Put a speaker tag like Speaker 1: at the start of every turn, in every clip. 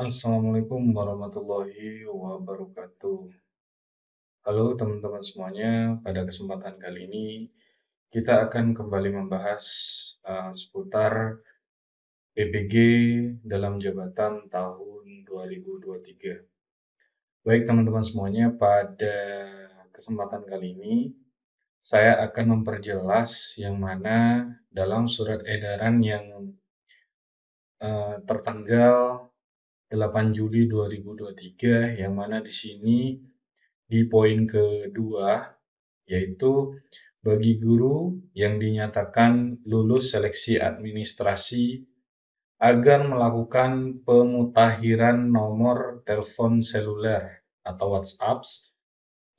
Speaker 1: Assalamualaikum warahmatullahi wabarakatuh. Halo teman-teman semuanya, pada kesempatan kali ini kita akan kembali membahas uh, seputar PBG dalam jabatan tahun 2023. Baik teman-teman semuanya, pada kesempatan kali ini saya akan memperjelas yang mana dalam surat edaran yang uh, tertanggal 8 Juli 2023 yang mana di sini di poin kedua yaitu bagi guru yang dinyatakan lulus seleksi administrasi agar melakukan pemutahiran nomor telepon seluler atau WhatsApp,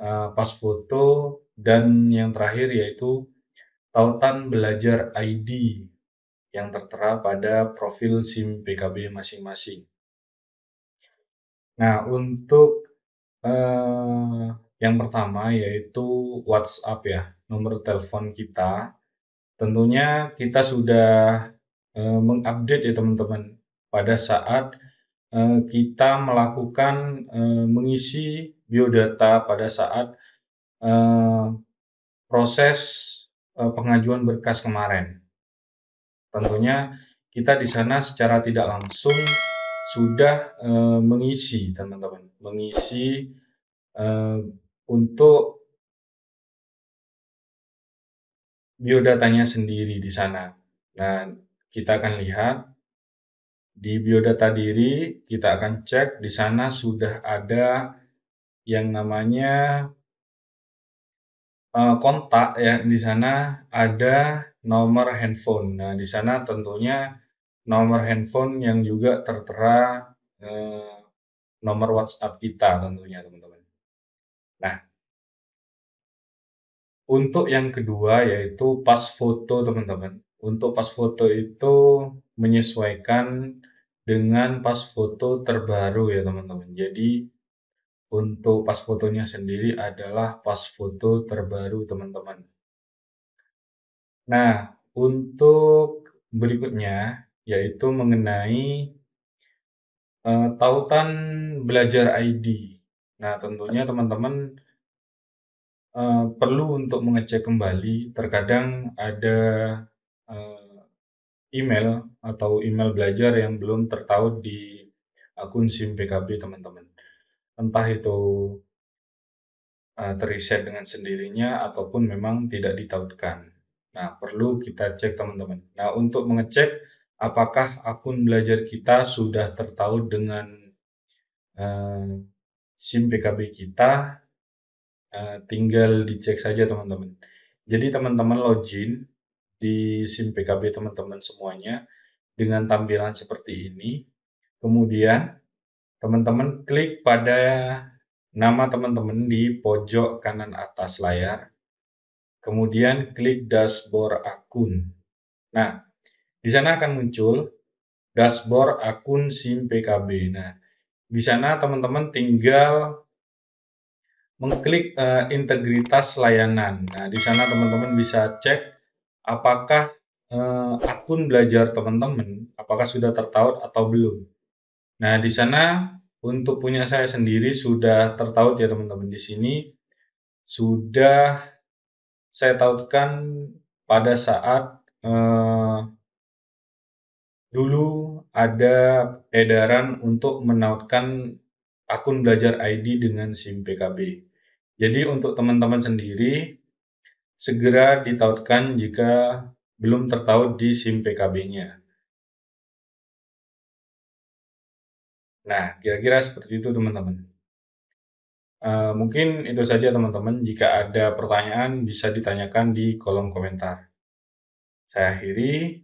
Speaker 1: eh, pas foto, dan yang terakhir yaitu tautan belajar ID yang tertera pada profil SIM PKB masing-masing. Nah, untuk, eh, yang pertama yaitu WhatsApp ya, nomor telepon kita. Tentunya kita sudah, mengupdate eh, mengupdate ya teman-teman, pada saat, eh, kita melakukan, eh, mengisi biodata pada saat, eh, proses, eh, pengajuan berkas kemarin. Tentunya kita di sana secara tidak langsung sudah uh, mengisi teman-teman, mengisi uh, untuk biodatanya sendiri di sana. Nah, kita akan lihat di biodata diri kita akan cek di sana sudah ada yang namanya uh, kontak ya di sana ada nomor handphone. Nah, di sana tentunya nomor handphone yang juga tertera eh, nomor WhatsApp kita tentunya teman-teman. Nah, untuk yang kedua yaitu pas foto teman-teman. Untuk pas foto itu menyesuaikan dengan pas foto terbaru ya teman-teman. Jadi untuk pas fotonya sendiri adalah pas foto terbaru teman-teman. Nah, untuk berikutnya yaitu mengenai, uh, tautan belajar ID. Nah, tentunya teman-teman uh, perlu untuk mengecek kembali, terkadang ada, uh, email atau email belajar yang belum tertaut di akun SIM PKB teman-teman. Entah itu uh, dengan sendirinya ataupun memang tidak ditautkan. Nah, perlu kita cek teman-teman. Nah, untuk mengecek apakah akun belajar kita sudah tertaut dengan uh, SIM PKB kita, uh, tinggal dicek saja teman-teman. Jadi teman-teman login di SIM PKB teman-teman semuanya dengan tampilan seperti ini. Kemudian teman-teman klik pada nama teman-teman di pojok kanan atas layar. Kemudian klik dashboard akun. Nah, di sana akan muncul dashboard akun SIM PKB. Nah, di sana teman-teman tinggal mengklik uh, integritas layanan. Nah, di sana teman-teman bisa cek apakah uh, akun belajar teman-teman apakah sudah tertaut atau belum. Nah, di sana untuk punya saya sendiri sudah tertaut ya teman-teman di sini sudah saya tautkan pada saat uh, Dulu ada edaran untuk menautkan akun Belajar ID dengan SIM PKB. Jadi untuk teman-teman sendiri, segera ditautkan jika belum tertaut di SIM PKB-nya. Nah, kira-kira seperti itu teman-teman. Uh, mungkin itu saja teman-teman. Jika ada pertanyaan bisa ditanyakan di kolom komentar. Saya akhiri.